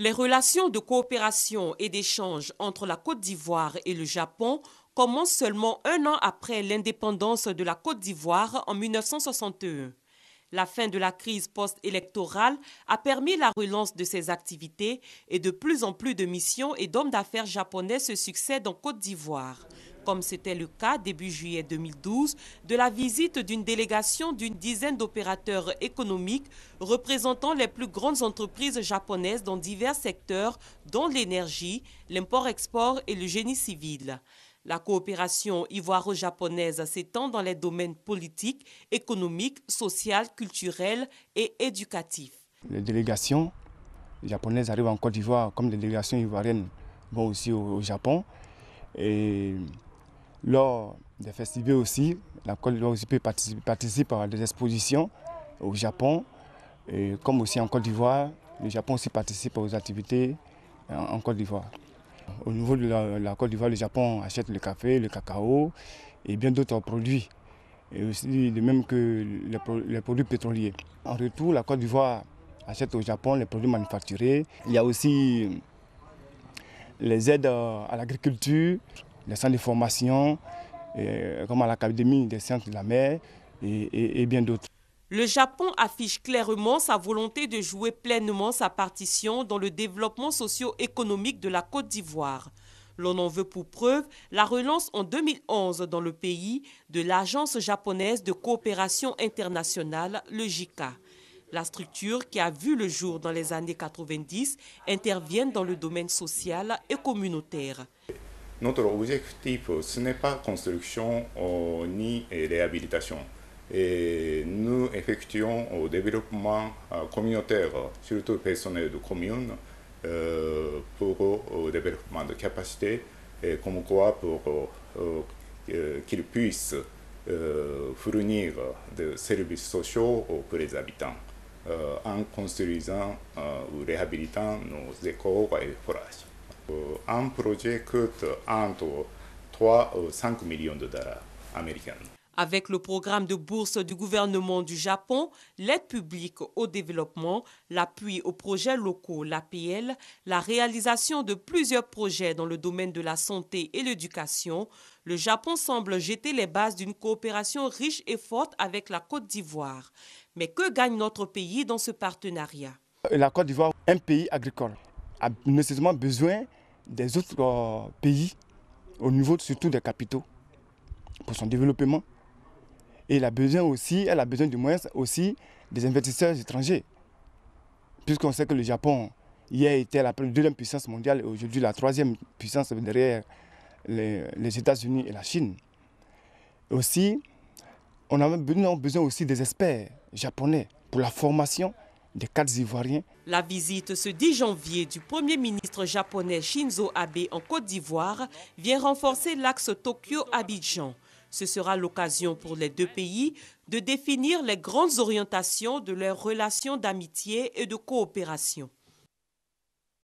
Les relations de coopération et d'échange entre la Côte d'Ivoire et le Japon commencent seulement un an après l'indépendance de la Côte d'Ivoire en 1961. La fin de la crise post-électorale a permis la relance de ces activités et de plus en plus de missions et d'hommes d'affaires japonais se succèdent en Côte d'Ivoire comme c'était le cas début juillet 2012, de la visite d'une délégation d'une dizaine d'opérateurs économiques représentant les plus grandes entreprises japonaises dans divers secteurs, dont l'énergie, l'import-export et le génie civil. La coopération ivoiro-japonaise s'étend dans les domaines politiques, économiques, social, culturels et éducatifs. Les délégations japonaises arrivent en Côte d'Ivoire, comme les délégations ivoiriennes vont aussi au, Japon. Et lors des festivals aussi, la Côte d'Ivoire participe, à des expositions au Japon, et comme aussi en Côte d'Ivoire. Le Japon aussi participe aux activités en, Côte d'Ivoire. Au niveau de la, Côte d'Ivoire, le Japon achète le café, le cacao et bien d'autres produits, et aussi de même que les produits pétroliers. En retour, la Côte d'Ivoire achète au Japon les produits manufacturés. Il y a aussi les aides à l'agriculture les centres de formation, euh, comme à l'Académie des sciences de la mer et, et bien d'autres. Le Japon affiche clairement sa volonté de jouer pleinement sa partition dans le développement socio-économique de la Côte d'Ivoire. L'on en veut pour preuve la relance en 2011 dans le pays de l'Agence japonaise de coopération internationale, le JICA. La structure qui a vu le jour dans les années 90 intervient dans le domaine social et communautaire. notre objectif, ce n'est pas construction ni réhabilitation. Et nous effectuons au développement communautaire, surtout personnel de commune, pour le développement de capacité, comme quoi pour qu'ils puissent fournir des services sociaux pour les habitants en construisant ou réhabilitant nos écoles et forages. Euh, un projet coûte entre 3 ou 5 millions de dollars américains. Avec le programme de bourse du gouvernement du Japon, l'aide publique au développement, l'appui aux projets locaux, l'APL, la réalisation de plusieurs projets dans le domaine de la santé et l'éducation, le Japon semble jeter les bases d'une coopération riche et forte avec la Côte d'Ivoire. Mais que gagne notre pays dans ce partenariat La Côte d'Ivoire, un pays agricole, a nécessairement besoin des autres euh, pays, au niveau surtout des capitaux, pour son développement. Et elle a besoin aussi, elle a besoin du moins aussi des investisseurs étrangers. Puisqu'on sait que le Japon, hier, était la deuxième puissance mondiale et aujourd'hui la troisième puissance derrière les, États-Unis et la Chine. Aussi, on a besoin aussi des experts japonais pour la formation des La visite ce 10 janvier du Premier ministre japonais Shinzo Abe en Côte d'Ivoire vient renforcer l'axe Tokyo-Abidjan. Ce sera l'occasion pour les deux pays de définir les grandes orientations de leurs relations d'amitié et de coopération.